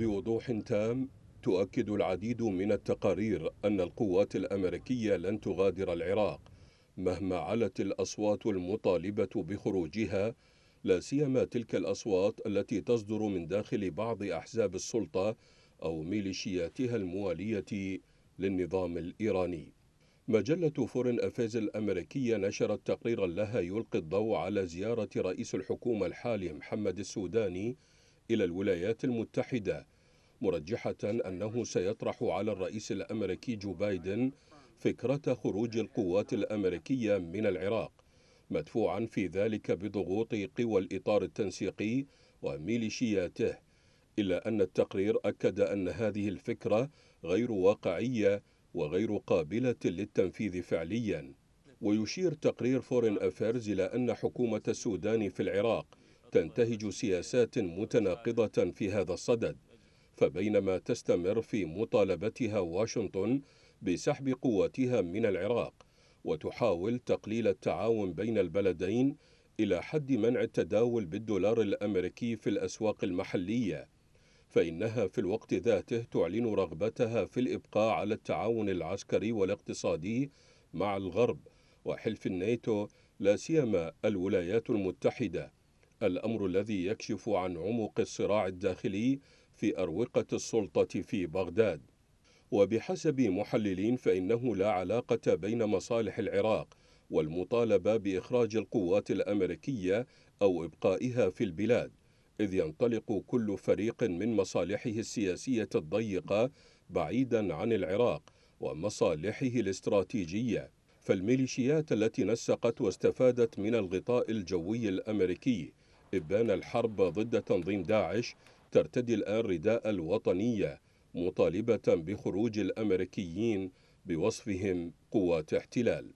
بوضوح تام تؤكد العديد من التقارير أن القوات الأمريكية لن تغادر العراق مهما علت الأصوات المطالبة بخروجها لا سيما تلك الأصوات التي تصدر من داخل بعض أحزاب السلطة أو ميليشياتها الموالية للنظام الإيراني مجلة فورن أفيز الأمريكية نشرت تقريرا لها يلقي الضوء على زيارة رئيس الحكومة الحالي محمد السوداني إلى الولايات المتحدة مرجحة أنه سيطرح على الرئيس الأمريكي جو بايدن فكرة خروج القوات الأمريكية من العراق مدفوعا في ذلك بضغوط قوى الإطار التنسيقي وميليشياته إلا أن التقرير أكد أن هذه الفكرة غير واقعية وغير قابلة للتنفيذ فعليا ويشير تقرير فورين أفيرز إلى أن حكومة السودان في العراق تنتهج سياسات متناقضة في هذا الصدد فبينما تستمر في مطالبتها واشنطن بسحب قواتها من العراق وتحاول تقليل التعاون بين البلدين إلى حد منع التداول بالدولار الأمريكي في الأسواق المحلية فإنها في الوقت ذاته تعلن رغبتها في الإبقاء على التعاون العسكري والاقتصادي مع الغرب وحلف الناتو لا سيما الولايات المتحدة الأمر الذي يكشف عن عمق الصراع الداخلي في أروقة السلطة في بغداد وبحسب محللين فإنه لا علاقة بين مصالح العراق والمطالبة بإخراج القوات الأمريكية أو إبقائها في البلاد إذ ينطلق كل فريق من مصالحه السياسية الضيقة بعيدا عن العراق ومصالحه الاستراتيجية فالميليشيات التي نسقت واستفادت من الغطاء الجوي الأمريكي إبان الحرب ضد تنظيم داعش ترتدي الآن رداء الوطنية مطالبة بخروج الأمريكيين بوصفهم قوات احتلال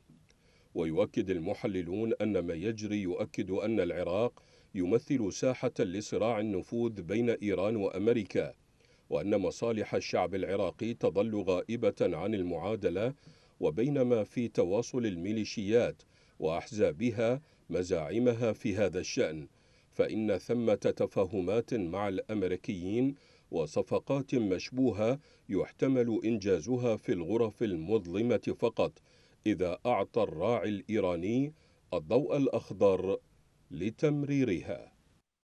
ويؤكد المحللون أن ما يجري يؤكد أن العراق يمثل ساحة لصراع النفوذ بين إيران وأمريكا وأن مصالح الشعب العراقي تظل غائبة عن المعادلة وبينما في تواصل الميليشيات وأحزابها مزاعمها في هذا الشأن فإن ثمة تفاهمات مع الأمريكيين وصفقات مشبوهة يحتمل إنجازها في الغرف المظلمة فقط إذا أعطى الراعي الإيراني الضوء الأخضر لتمريرها